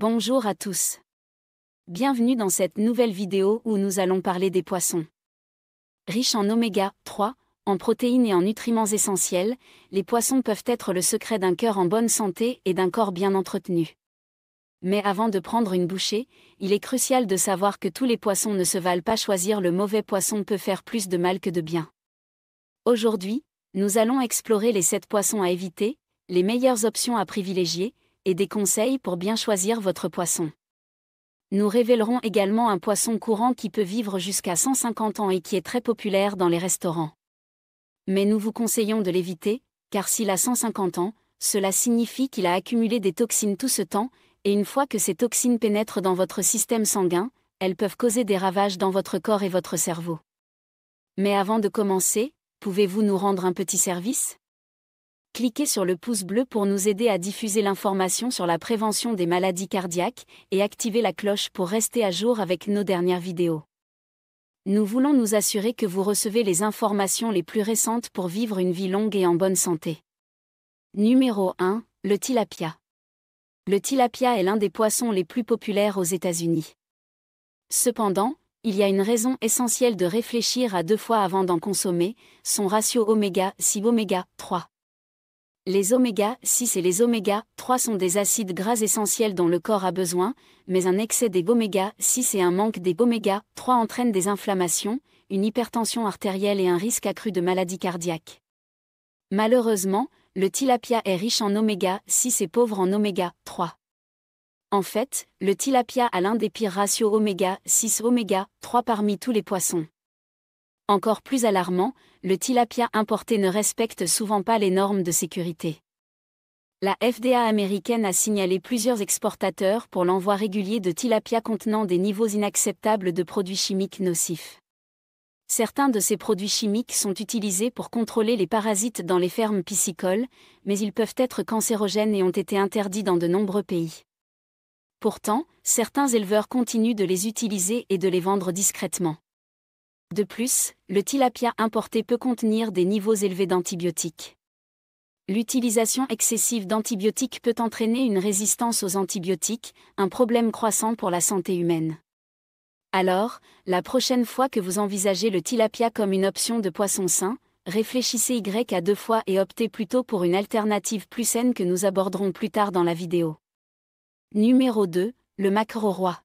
Bonjour à tous. Bienvenue dans cette nouvelle vidéo où nous allons parler des poissons. Riches en oméga 3, en protéines et en nutriments essentiels, les poissons peuvent être le secret d'un cœur en bonne santé et d'un corps bien entretenu. Mais avant de prendre une bouchée, il est crucial de savoir que tous les poissons ne se valent pas choisir le mauvais poisson peut faire plus de mal que de bien. Aujourd'hui, nous allons explorer les 7 poissons à éviter, les meilleures options à privilégier, et des conseils pour bien choisir votre poisson. Nous révélerons également un poisson courant qui peut vivre jusqu'à 150 ans et qui est très populaire dans les restaurants. Mais nous vous conseillons de l'éviter, car s'il a 150 ans, cela signifie qu'il a accumulé des toxines tout ce temps, et une fois que ces toxines pénètrent dans votre système sanguin, elles peuvent causer des ravages dans votre corps et votre cerveau. Mais avant de commencer, pouvez-vous nous rendre un petit service cliquez sur le pouce bleu pour nous aider à diffuser l'information sur la prévention des maladies cardiaques et activez la cloche pour rester à jour avec nos dernières vidéos. Nous voulons nous assurer que vous recevez les informations les plus récentes pour vivre une vie longue et en bonne santé. Numéro 1. Le tilapia. Le tilapia est l'un des poissons les plus populaires aux États-Unis. Cependant, il y a une raison essentielle de réfléchir à deux fois avant d'en consommer, son ratio oméga 6 oméga 3. Les oméga 6 et les oméga 3 sont des acides gras essentiels dont le corps a besoin, mais un excès des oméga 6 et un manque des oméga 3 entraînent des inflammations, une hypertension artérielle et un risque accru de maladies cardiaques. Malheureusement, le tilapia est riche en oméga 6 et pauvre en oméga 3. En fait, le tilapia a l'un des pires ratios oméga 6 oméga 3 parmi tous les poissons. Encore plus alarmant, le tilapia importé ne respecte souvent pas les normes de sécurité. La FDA américaine a signalé plusieurs exportateurs pour l'envoi régulier de tilapia contenant des niveaux inacceptables de produits chimiques nocifs. Certains de ces produits chimiques sont utilisés pour contrôler les parasites dans les fermes piscicoles, mais ils peuvent être cancérogènes et ont été interdits dans de nombreux pays. Pourtant, certains éleveurs continuent de les utiliser et de les vendre discrètement. De plus, le tilapia importé peut contenir des niveaux élevés d'antibiotiques. L'utilisation excessive d'antibiotiques peut entraîner une résistance aux antibiotiques, un problème croissant pour la santé humaine. Alors, la prochaine fois que vous envisagez le tilapia comme une option de poisson sain, réfléchissez Y à deux fois et optez plutôt pour une alternative plus saine que nous aborderons plus tard dans la vidéo. Numéro 2, le macro roi.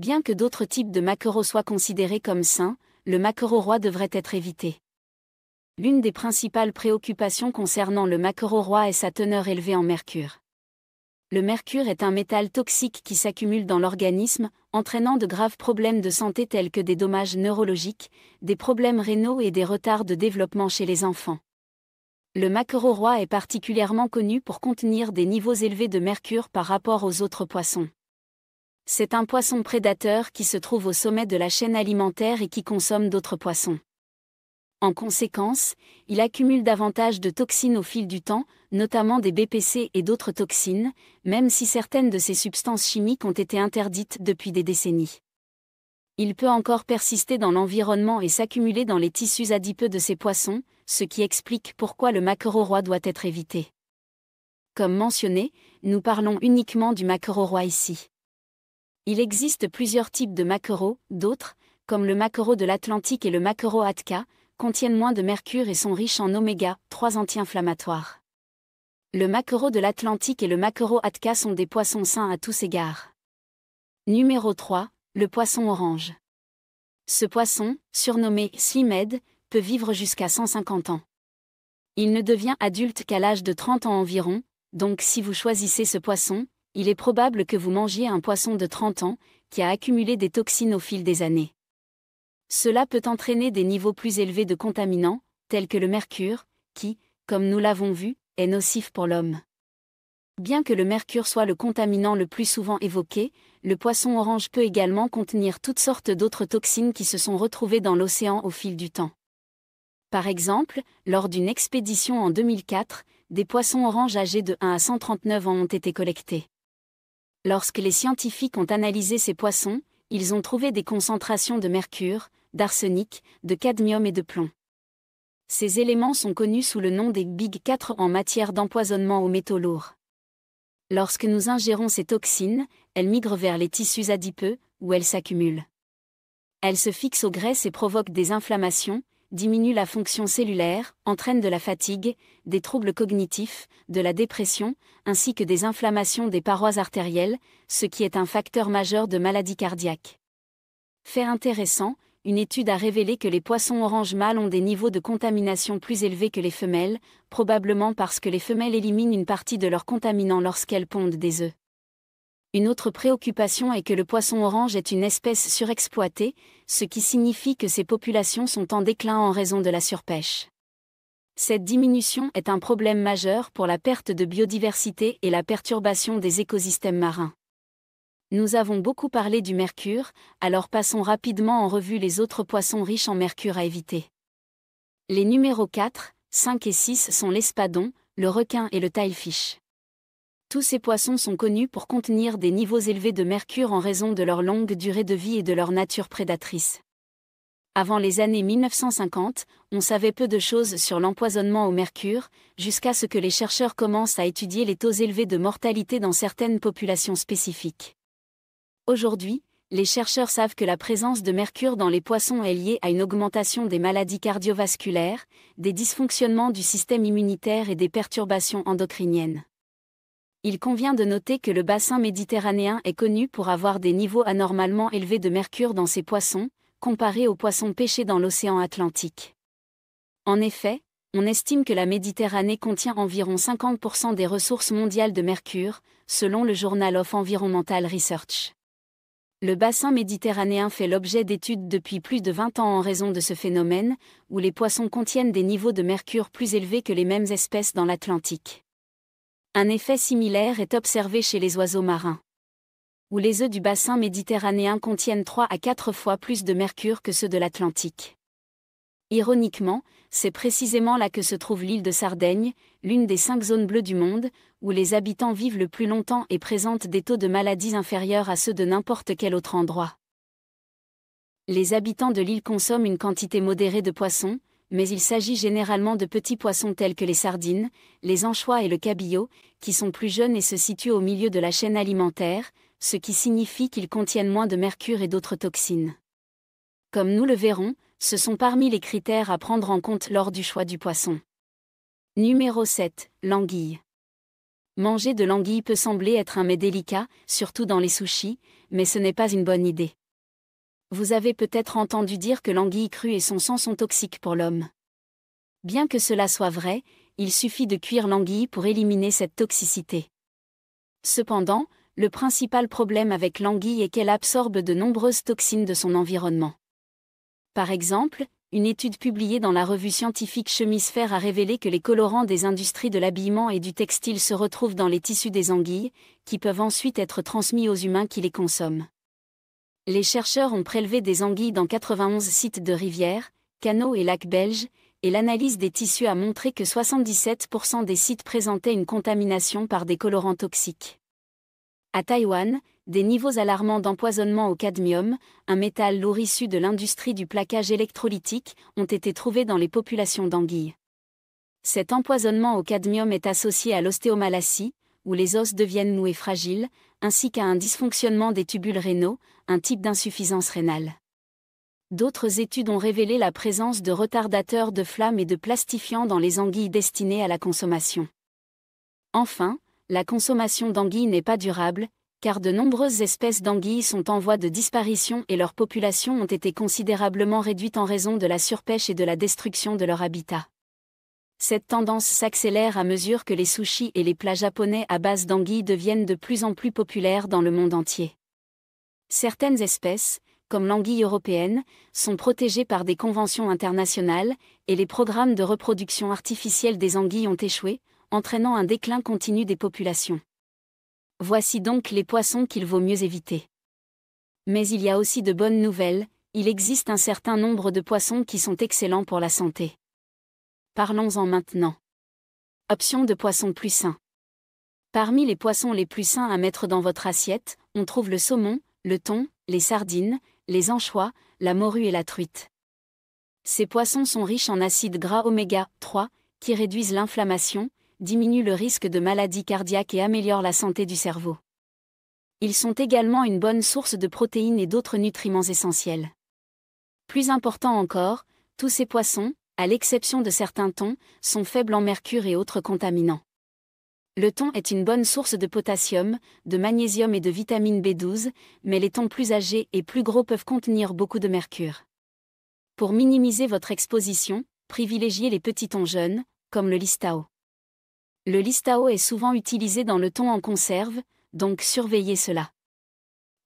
Bien que d'autres types de maquereaux soient considérés comme sains, le maquereau roi devrait être évité. L'une des principales préoccupations concernant le maquereau roi est sa teneur élevée en mercure. Le mercure est un métal toxique qui s'accumule dans l'organisme, entraînant de graves problèmes de santé tels que des dommages neurologiques, des problèmes rénaux et des retards de développement chez les enfants. Le maquereau roi est particulièrement connu pour contenir des niveaux élevés de mercure par rapport aux autres poissons. C'est un poisson prédateur qui se trouve au sommet de la chaîne alimentaire et qui consomme d'autres poissons. En conséquence, il accumule davantage de toxines au fil du temps, notamment des BPC et d'autres toxines, même si certaines de ces substances chimiques ont été interdites depuis des décennies. Il peut encore persister dans l'environnement et s'accumuler dans les tissus adipeux de ces poissons, ce qui explique pourquoi le maquereau roi doit être évité. Comme mentionné, nous parlons uniquement du maquereau roi ici. Il existe plusieurs types de maquereaux, d'autres, comme le maquereau de l'Atlantique et le maquereau Atka, contiennent moins de mercure et sont riches en oméga 3 anti-inflammatoires. Le maquereau de l'Atlantique et le maquereau Atka sont des poissons sains à tous égards. Numéro 3, le poisson orange. Ce poisson, surnommé Slimed, peut vivre jusqu'à 150 ans. Il ne devient adulte qu'à l'âge de 30 ans environ, donc si vous choisissez ce poisson, il est probable que vous mangiez un poisson de 30 ans, qui a accumulé des toxines au fil des années. Cela peut entraîner des niveaux plus élevés de contaminants, tels que le mercure, qui, comme nous l'avons vu, est nocif pour l'homme. Bien que le mercure soit le contaminant le plus souvent évoqué, le poisson orange peut également contenir toutes sortes d'autres toxines qui se sont retrouvées dans l'océan au fil du temps. Par exemple, lors d'une expédition en 2004, des poissons oranges âgés de 1 à 139 ans ont été collectés. Lorsque les scientifiques ont analysé ces poissons, ils ont trouvé des concentrations de mercure, d'arsenic, de cadmium et de plomb. Ces éléments sont connus sous le nom des Big 4 en matière d'empoisonnement aux métaux lourds. Lorsque nous ingérons ces toxines, elles migrent vers les tissus adipeux, où elles s'accumulent. Elles se fixent aux graisses et provoquent des inflammations, diminue la fonction cellulaire, entraîne de la fatigue, des troubles cognitifs, de la dépression, ainsi que des inflammations des parois artérielles, ce qui est un facteur majeur de maladie cardiaque. Fait intéressant, une étude a révélé que les poissons orange mâles ont des niveaux de contamination plus élevés que les femelles, probablement parce que les femelles éliminent une partie de leurs contaminants lorsqu'elles pondent des œufs. Une autre préoccupation est que le poisson orange est une espèce surexploitée, ce qui signifie que ses populations sont en déclin en raison de la surpêche. Cette diminution est un problème majeur pour la perte de biodiversité et la perturbation des écosystèmes marins. Nous avons beaucoup parlé du mercure, alors passons rapidement en revue les autres poissons riches en mercure à éviter. Les numéros 4, 5 et 6 sont l'espadon, le requin et le tilefish. Tous ces poissons sont connus pour contenir des niveaux élevés de mercure en raison de leur longue durée de vie et de leur nature prédatrice. Avant les années 1950, on savait peu de choses sur l'empoisonnement au mercure, jusqu'à ce que les chercheurs commencent à étudier les taux élevés de mortalité dans certaines populations spécifiques. Aujourd'hui, les chercheurs savent que la présence de mercure dans les poissons est liée à une augmentation des maladies cardiovasculaires, des dysfonctionnements du système immunitaire et des perturbations endocriniennes. Il convient de noter que le bassin méditerranéen est connu pour avoir des niveaux anormalement élevés de mercure dans ses poissons, comparés aux poissons pêchés dans l'océan Atlantique. En effet, on estime que la Méditerranée contient environ 50% des ressources mondiales de mercure, selon le journal of Environmental Research. Le bassin méditerranéen fait l'objet d'études depuis plus de 20 ans en raison de ce phénomène, où les poissons contiennent des niveaux de mercure plus élevés que les mêmes espèces dans l'Atlantique. Un effet similaire est observé chez les oiseaux marins. Où les œufs du bassin méditerranéen contiennent 3 à 4 fois plus de mercure que ceux de l'Atlantique. Ironiquement, c'est précisément là que se trouve l'île de Sardaigne, l'une des cinq zones bleues du monde, où les habitants vivent le plus longtemps et présentent des taux de maladies inférieurs à ceux de n'importe quel autre endroit. Les habitants de l'île consomment une quantité modérée de poissons, mais il s'agit généralement de petits poissons tels que les sardines, les anchois et le cabillaud, qui sont plus jeunes et se situent au milieu de la chaîne alimentaire, ce qui signifie qu'ils contiennent moins de mercure et d'autres toxines. Comme nous le verrons, ce sont parmi les critères à prendre en compte lors du choix du poisson. Numéro 7. L'anguille. Manger de l'anguille peut sembler être un mets délicat, surtout dans les sushis, mais ce n'est pas une bonne idée. Vous avez peut-être entendu dire que l'anguille crue et son sang sont toxiques pour l'homme. Bien que cela soit vrai, il suffit de cuire l'anguille pour éliminer cette toxicité. Cependant, le principal problème avec l'anguille est qu'elle absorbe de nombreuses toxines de son environnement. Par exemple, une étude publiée dans la revue scientifique Chemisphère a révélé que les colorants des industries de l'habillement et du textile se retrouvent dans les tissus des anguilles, qui peuvent ensuite être transmis aux humains qui les consomment. Les chercheurs ont prélevé des anguilles dans 91 sites de rivières, canaux et lacs belges, et l'analyse des tissus a montré que 77% des sites présentaient une contamination par des colorants toxiques. À Taïwan, des niveaux alarmants d'empoisonnement au cadmium, un métal lourd issu de l'industrie du plaquage électrolytique, ont été trouvés dans les populations d'anguilles. Cet empoisonnement au cadmium est associé à l'ostéomalacie, où les os deviennent noués fragiles, ainsi qu'à un dysfonctionnement des tubules rénaux, un type d'insuffisance rénale. D'autres études ont révélé la présence de retardateurs de flamme et de plastifiants dans les anguilles destinées à la consommation. Enfin, la consommation d'anguilles n'est pas durable, car de nombreuses espèces d'anguilles sont en voie de disparition et leurs populations ont été considérablement réduites en raison de la surpêche et de la destruction de leur habitat. Cette tendance s'accélère à mesure que les sushis et les plats japonais à base d'anguilles deviennent de plus en plus populaires dans le monde entier. Certaines espèces, comme l'anguille européenne, sont protégées par des conventions internationales, et les programmes de reproduction artificielle des anguilles ont échoué, entraînant un déclin continu des populations. Voici donc les poissons qu'il vaut mieux éviter. Mais il y a aussi de bonnes nouvelles, il existe un certain nombre de poissons qui sont excellents pour la santé. Parlons-en maintenant. Option de poissons plus sains Parmi les poissons les plus sains à mettre dans votre assiette, on trouve le saumon, le thon, les sardines, les anchois, la morue et la truite. Ces poissons sont riches en acides gras oméga 3 qui réduisent l'inflammation, diminuent le risque de maladies cardiaques et améliorent la santé du cerveau. Ils sont également une bonne source de protéines et d'autres nutriments essentiels. Plus important encore, tous ces poissons, à l'exception de certains thons, sont faibles en mercure et autres contaminants. Le thon est une bonne source de potassium, de magnésium et de vitamine B12, mais les thons plus âgés et plus gros peuvent contenir beaucoup de mercure. Pour minimiser votre exposition, privilégiez les petits thons jeunes, comme le listao. Le listao est souvent utilisé dans le thon en conserve, donc surveillez cela.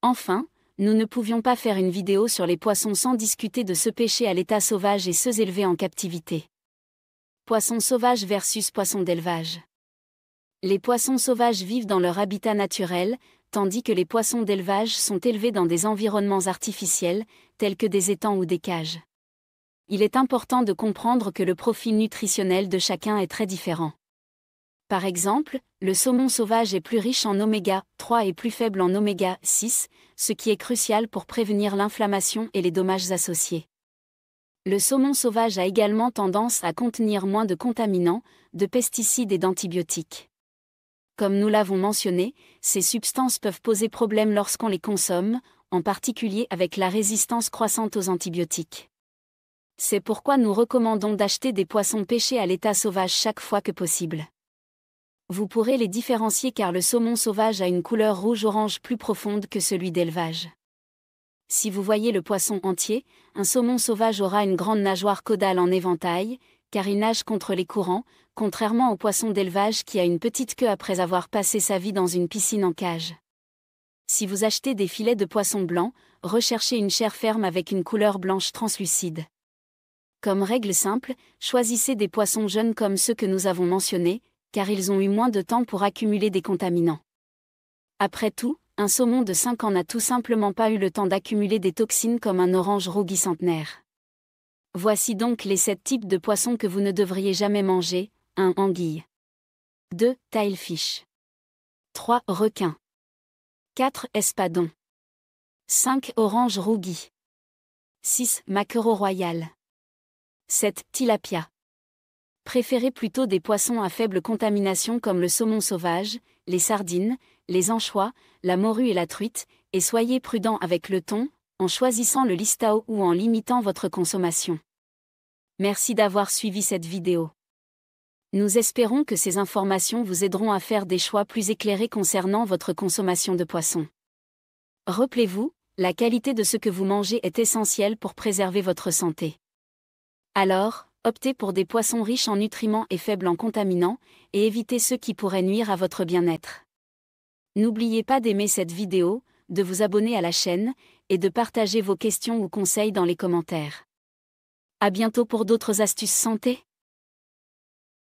Enfin, nous ne pouvions pas faire une vidéo sur les poissons sans discuter de ce pêcher à l'état sauvage et ceux élevés en captivité. Poissons sauvages versus poissons d'élevage. Les poissons sauvages vivent dans leur habitat naturel, tandis que les poissons d'élevage sont élevés dans des environnements artificiels, tels que des étangs ou des cages. Il est important de comprendre que le profil nutritionnel de chacun est très différent. Par exemple, le saumon sauvage est plus riche en oméga 3 et plus faible en oméga 6, ce qui est crucial pour prévenir l'inflammation et les dommages associés. Le saumon sauvage a également tendance à contenir moins de contaminants, de pesticides et d'antibiotiques. Comme nous l'avons mentionné, ces substances peuvent poser problème lorsqu'on les consomme, en particulier avec la résistance croissante aux antibiotiques. C'est pourquoi nous recommandons d'acheter des poissons pêchés à l'état sauvage chaque fois que possible vous pourrez les différencier car le saumon sauvage a une couleur rouge-orange plus profonde que celui d'élevage. Si vous voyez le poisson entier, un saumon sauvage aura une grande nageoire caudale en éventail, car il nage contre les courants, contrairement au poisson d'élevage qui a une petite queue après avoir passé sa vie dans une piscine en cage. Si vous achetez des filets de poisson blanc, recherchez une chair ferme avec une couleur blanche translucide. Comme règle simple, choisissez des poissons jeunes comme ceux que nous avons mentionnés, car ils ont eu moins de temps pour accumuler des contaminants. Après tout, un saumon de 5 ans n'a tout simplement pas eu le temps d'accumuler des toxines comme un orange rougui centenaire. Voici donc les 7 types de poissons que vous ne devriez jamais manger. 1. Anguille. 2. Tilefish. 3. Requin. 4. Espadon. 5. Orange rougui. 6. Maquereau royal. 7. Tilapia. Préférez plutôt des poissons à faible contamination comme le saumon sauvage, les sardines, les anchois, la morue et la truite, et soyez prudent avec le thon, en choisissant le listao ou en limitant votre consommation. Merci d'avoir suivi cette vidéo. Nous espérons que ces informations vous aideront à faire des choix plus éclairés concernant votre consommation de poissons. Rappelez-vous, la qualité de ce que vous mangez est essentielle pour préserver votre santé. Alors, optez pour des poissons riches en nutriments et faibles en contaminants, et évitez ceux qui pourraient nuire à votre bien-être. N'oubliez pas d'aimer cette vidéo, de vous abonner à la chaîne, et de partager vos questions ou conseils dans les commentaires. À bientôt pour d'autres astuces santé